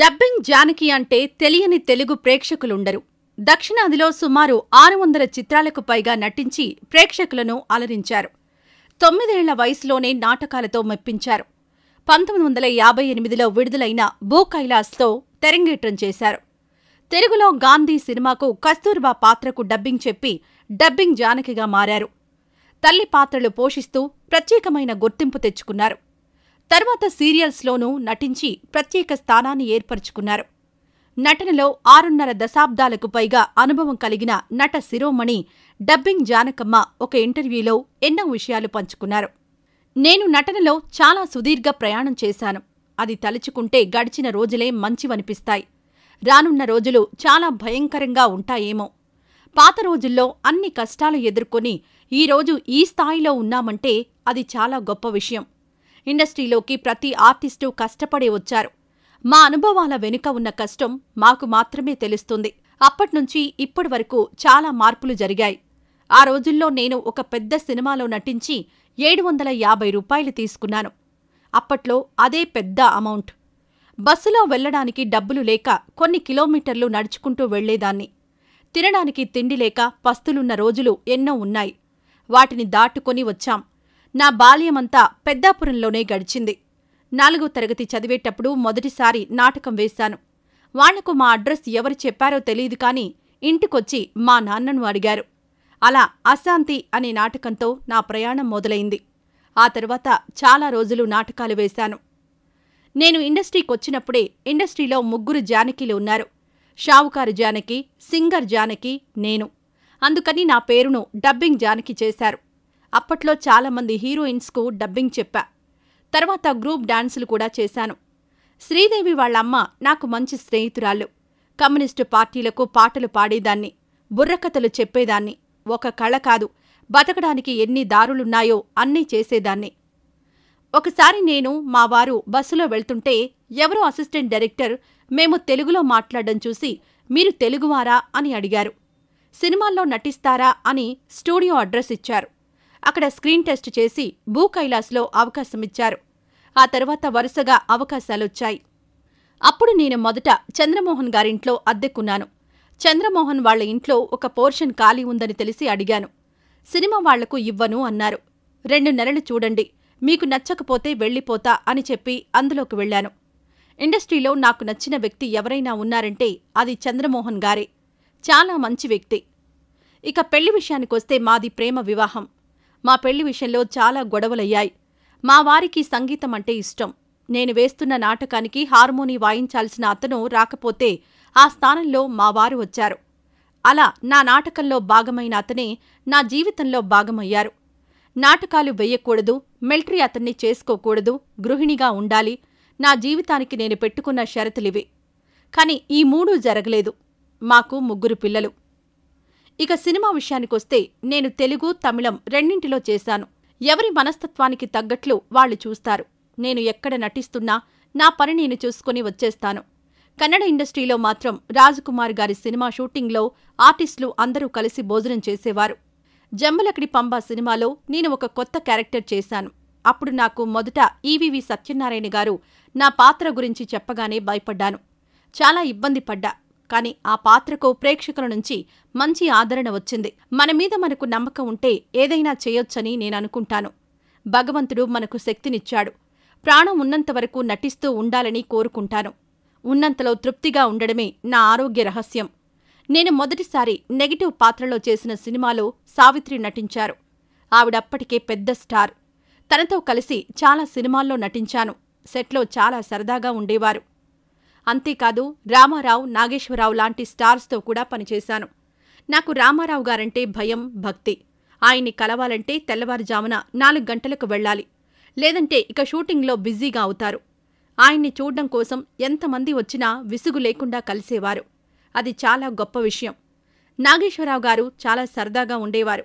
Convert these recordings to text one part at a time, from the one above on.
dubbing Janaki అంటే తెలియని తెలుగు ప్రేక్షకులుండరు దక్షిణాదిలో సుమారు ఆరు వందల చిత్రాలకు పైగా నటించి ప్రేక్షకులను అలరించారు తొమ్మిదేళ్ల వయసులోనే నాటకాలతో మెప్పించారు పంతొమ్మిది వందల యాభై ఎనిమిదిలో విడుదలైన భూ కైలాస్తో తెరంగేట్రం చేశారు తెలుగులో గాంధీ సినిమాకు కస్తూర్బా పాత్రకు డబ్బింగ్ చెప్పి డబ్బింగ్ జానకిగా మారారు తల్లి పాత్రలు పోషిస్తూ ప్రత్యేకమైన గుర్తింపు తెచ్చుకున్నారు తర్వాత సీరియల్స్లోనూ నటించి ప్రత్యేక స్థానాన్ని ఏర్పరచుకున్నారు నటనలో ఆరున్నర దశాబ్దాలకు పైగా అనుభవం కలిగిన నట శిరోమణి డబ్బింగ్ జానకమ్మ ఒక ఇంటర్వ్యూలో ఎన్నో విషయాలు పంచుకున్నారు నేను నటనలో చాలా సుదీర్ఘ ప్రయాణం చేశాను అది తలుచుకుంటే గడిచిన రోజులే మంచివనిపిస్తాయి రానున్న రోజులు చాలా భయంకరంగా ఉంటాయేమో పాత రోజుల్లో అన్ని కష్టాలు ఎదుర్కొని ఈరోజు ఈ స్థాయిలో ఉన్నామంటే అది చాలా గొప్ప విషయం ఇండస్ట్రీలోకి ప్రతి ఆర్టిస్టు కష్టపడే వచ్చారు మా అనుభవాల వెనుక ఉన్న కష్టం మాకు మాత్రమే తెలుస్తుంది అప్పట్నుంచి ఇప్పటి వరకు చాలా మార్పులు జరిగాయి ఆ రోజుల్లో నేను ఒక పెద్ద సినిమాలో నటించి ఏడు వందల యాభై రూపాయలు తీసుకున్నాను అప్పట్లో అదే పెద్ద అమౌంట్ బస్సులో వెళ్లడానికి డబ్బులు లేక కొన్ని కిలోమీటర్లు నడుచుకుంటూ వెళ్లేదాన్ని తినడానికి తిండి లేక పస్తులున్న రోజులు ఎన్నో ఉన్నాయి వాటిని దాటుకొని వచ్చాం నా బాల్యమంతా పెద్దాపురంలోనే గడిచింది నాలుగో తరగతి చదివేటప్పుడు మొదటిసారి నాటకం వేశాను వాళ్లకు మా అడ్రస్ ఎవరు చెప్పారో తెలియదు కానీ ఇంటికొచ్చి మా నాన్నను అడిగారు అలా అశాంతి అనే నాటకంతో నా ప్రయాణం మొదలైంది ఆ తర్వాత చాలా రోజులు నాటకాలు వేశాను నేను ఇండస్ట్రీకొచ్చినప్పుడే ఇండస్ట్రీలో ముగ్గురు జానకీలు ఉన్నారు షావుకారు జానకి సింగర్ జానకి నేను అందుకని నా పేరును డబ్బింగ్ జానకి చేశారు అప్పట్లో చాలామంది హీరోయిన్స్కు డబ్బింగ్ చెప్పా తర్వాత గ్రూప్ డాన్సులు కూడా చేశాను శ్రీదేవి వాళ్ళమ్మ నాకు మంచి స్నేహితురాలు కమ్యూనిస్టు పార్టీలకు పాటలు పాడేదాన్ని బుర్రకథలు చెప్పేదాన్ని ఒక కళ కాదు బతకడానికి ఎన్ని దారులున్నాయో అన్నీ చేసేదాన్ని ఒకసారి నేను మా వారు బస్సులో వెళ్తుంటే ఎవరో అసిస్టెంట్ డైరెక్టర్ మేము తెలుగులో మాట్లాడడం చూసి మీరు తెలుగువారా అని అడిగారు సినిమాల్లో నటిస్తారా అని స్టూడియో అడ్రస్ ఇచ్చారు అక్కడ స్క్రీన్ టెస్ట్ చేసి భూ కైలాస్లో అవకాశమిచ్చారు ఆ తర్వాత వరుసగా అవకాశాలొచ్చాయి అప్పుడు నేను మొదట చంద్రమోహన్ గారింట్లో అద్దెకున్నాను చంద్రమోహన్ వాళ్ల ఇంట్లో ఒక పోర్షన్ ఖాళీ ఉందని తెలిసి అడిగాను సినిమా వాళ్లకు ఇవ్వను అన్నారు రెండు నెలలు చూడండి మీకు నచ్చకపోతే వెళ్ళిపోతా అని చెప్పి అందులోకి వెళ్ళాను ఇండస్ట్రీలో నాకు నచ్చిన వ్యక్తి ఎవరైనా ఉన్నారంటే అది చంద్రమోహన్ గారే చాలా మంచి వ్యక్తి ఇక పెళ్లి విషయానికొస్తే మాది ప్రేమ వివాహం మా పెళ్లి విషయంలో చాలా గొడవలయ్యాయి మా వారికి సంగీతం అంటే ఇష్టం నేను వేస్తున్న నాటకానికి హార్మోని వాయించాల్సిన అతను రాకపోతే ఆ స్థానంలో మా వారు వచ్చారు అలా నా నాటకంలో భాగమైన అతనే నా జీవితంలో భాగమయ్యారు నాటకాలు వెయ్యకూడదు మిలిటరీ అతన్ని చేసుకోకూడదు గృహిణిగా ఉండాలి నా జీవితానికి నేను పెట్టుకున్న షరతులివి కాని ఈ మూడూ జరగలేదు మాకు ముగ్గురు పిల్లలు ఇక సినిమా విషయానికొస్తే నేను తెలుగు తమిళం రెండింటిలో చేశాను ఎవరి మనస్తత్వానికి తగ్గట్లు వాళ్ళు చూస్తారు నేను ఎక్కడ నటిస్తున్నా నా పని నేను చూసుకుని వచ్చేస్తాను కన్నడ ఇండస్ట్రీలో మాత్రం రాజకుమార్ గారి సినిమా షూటింగ్లో ఆర్టిస్టులు అందరూ కలిసి భోజనం చేసేవారు జమ్మలకడి పంబ సినిమాలో నేను ఒక కొత్త క్యారెక్టర్ చేశాను అప్పుడు నాకు మొదట ఈవివి సత్యనారాయణ గారు నా పాత్ర గురించి చెప్పగానే భయపడ్డాను చాలా ఇబ్బంది పడ్డా కానీ ఆ పాత్రకు ప్రేక్షకుల నుంచి మంచి ఆదరణ వచ్చింది మన మీద మనకు నమ్మకం ఉంటే ఏదైనా చేయొచ్చని నేననుకుంటాను భగవంతుడు మనకు శక్తినిచ్చాడు ప్రాణం ఉన్నంత వరకు నటిస్తూ ఉండాలని కోరుకుంటాను ఉన్నంతలో తృప్తిగా ఉండడమే నా ఆరోగ్య రహస్యం నేను మొదటిసారి నెగిటివ్ పాత్రలో చేసిన సినిమాలో సావిత్రి నటించారు ఆవిడప్పటికే పెద్ద స్టార్ తనతో కలిసి చాలా సినిమాల్లో నటించాను సెట్లో చాలా సరదాగా ఉండేవారు అంతేకాదు రామారావు నాగేశ్వరరావు లాంటి స్టార్స్తో కూడా పనిచేశాను నాకు రామారావు గారంటే భయం భక్తి ఆయన్ని కలవాలంటే తెల్లవారుజామున నాలుగు గంటలకు వెళ్ళాలి లేదంటే ఇక షూటింగ్లో బిజీగా అవుతారు ఆయన్ని చూడ్డం కోసం ఎంతమంది వచ్చినా విసుగు లేకుండా కలిసేవారు అది చాలా గొప్ప విషయం నాగేశ్వరరావు గారు చాలా సరదాగా ఉండేవారు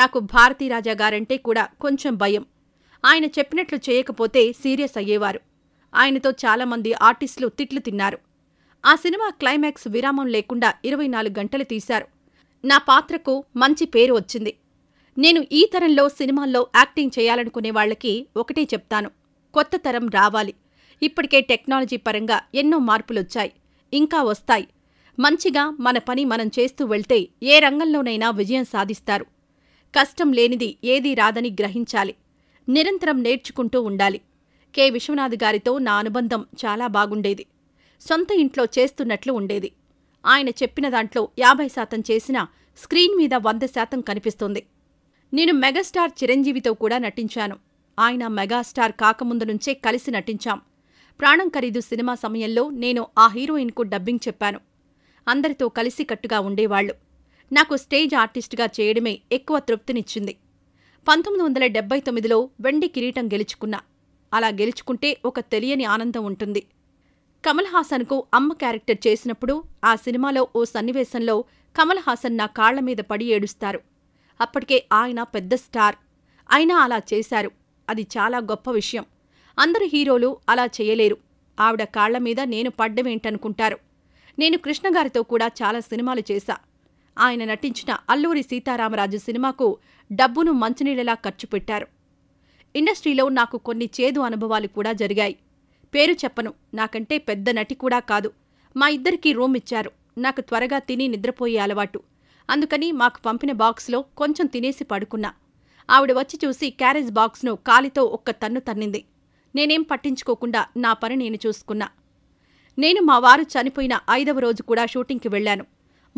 నాకు భారతీరాజా గారంటే కూడా కొంచెం భయం ఆయన చెప్పినట్లు చేయకపోతే సీరియస్ అయ్యేవారు ఆయనతో చాలామంది ఆర్టిస్టులు తిట్లు తిన్నారు ఆ సినిమా క్లైమాక్స్ విరామం లేకుండా ఇరవై నాలుగు గంటలు తీశారు నా పాత్రకు మంచి పేరు వచ్చింది నేను ఈ తరంలో సినిమాల్లో యాక్టింగ్ చేయాలనుకునే వాళ్ళకి ఒకటే చెప్తాను కొత్త తరం రావాలి ఇప్పటికే టెక్నాలజీ పరంగా ఎన్నో మార్పులొచ్చాయి ఇంకా వస్తాయి మంచిగా మన పని మనం చేస్తూ వెళ్తే ఏ రంగంలోనైనా విజయం సాధిస్తారు కష్టం లేనిది ఏదీ రాదని గ్రహించాలి నిరంతరం నేర్చుకుంటూ ఉండాలి కె విశ్వనాథ్ గారితో నా అనుబంధం చాలా బాగుండేది సొంత ఇంట్లో చేస్తున్నట్లు ఉండేది ఆయన చెప్పిన దాంట్లో యాభై శాతం చేసినా స్క్రీన్ మీద వంద శాతం కనిపిస్తుంది నేను మెగాస్టార్ చిరంజీవితో కూడా నటించాను ఆయన మెగాస్టార్ కాకముందు నుంచే కలిసి నటించాం ప్రాణం ఖరీదు సినిమా సమయంలో నేను ఆ హీరోయిన్కు డబ్బింగ్ చెప్పాను అందరితో కలిసికట్టుగా ఉండేవాళ్లు నాకు స్టేజ్ ఆర్టిస్టుగా చేయడమే ఎక్కువ తృప్తినిచ్చింది పంతొమ్మిది వందల డెబ్బై తొమ్మిదిలో వెండి కిరీటం గెలుచుకున్నా అలా గెలుచుకుంటే ఒక తెలియని ఆనందం ఉంటుంది కమల్ హాసన్కు అమ్మ క్యారెక్టర్ చేసినప్పుడు ఆ సినిమాలో ఓ సన్నివేశంలో కమల్ హాసన్ నా కాళ్ల మీద పడి ఏడుస్తారు అప్పటికే ఆయన పెద్ద స్టార్ అయినా అలా చేశారు అది చాలా గొప్ప విషయం అందరు హీరోలు అలా చేయలేరు ఆవిడ కాళ్ల మీద నేను పడ్డమేంటనుకుంటారు నేను కృష్ణగారితో కూడా చాలా సినిమాలు చేశా ఆయన నటించిన అల్లూరి సీతారామరాజు సినిమాకు డబ్బును మంచినీళ్ళలా ఖర్చు పెట్టారు ఇండస్ట్రీలో నాకు కొన్ని చేదు అనుభవాలు కూడా జరిగాయి పేరు చెప్పను నాకంటే పెద్ద నటి కూడా కాదు మా ఇద్దరికీ రూమ్ ఇచ్చారు నాకు త్వరగా తిని నిద్రపోయే అలవాటు అందుకని మాకు పంపిన బాక్స్లో కొంచెం తినేసి పడుకున్నా ఆవిడ వచ్చి చూసి క్యారేజ్ బాక్స్ను కాలితో ఒక్క తన్ను తన్నింది నేనేం పట్టించుకోకుండా నా పని నేను చూసుకున్నా నేను మా వారు చనిపోయిన ఐదవ రోజు కూడా షూటింగ్కి వెళ్లాను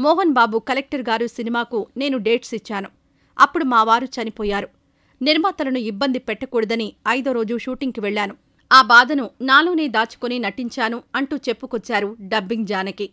మోహన్ బాబు కలెక్టర్ గారు సినిమాకు నేను డేట్స్ ఇచ్చాను అప్పుడు మా వారు చనిపోయారు నిర్మాతలను ఇబ్బంది పెట్టకూడదని ఐదో రోజు షూటింగ్కి వెళ్లాను ఆ బాధను నాలోనే దాచుకుని నటించాను అంటూ చెప్పుకొచ్చారు డబ్బింగ్ జానకి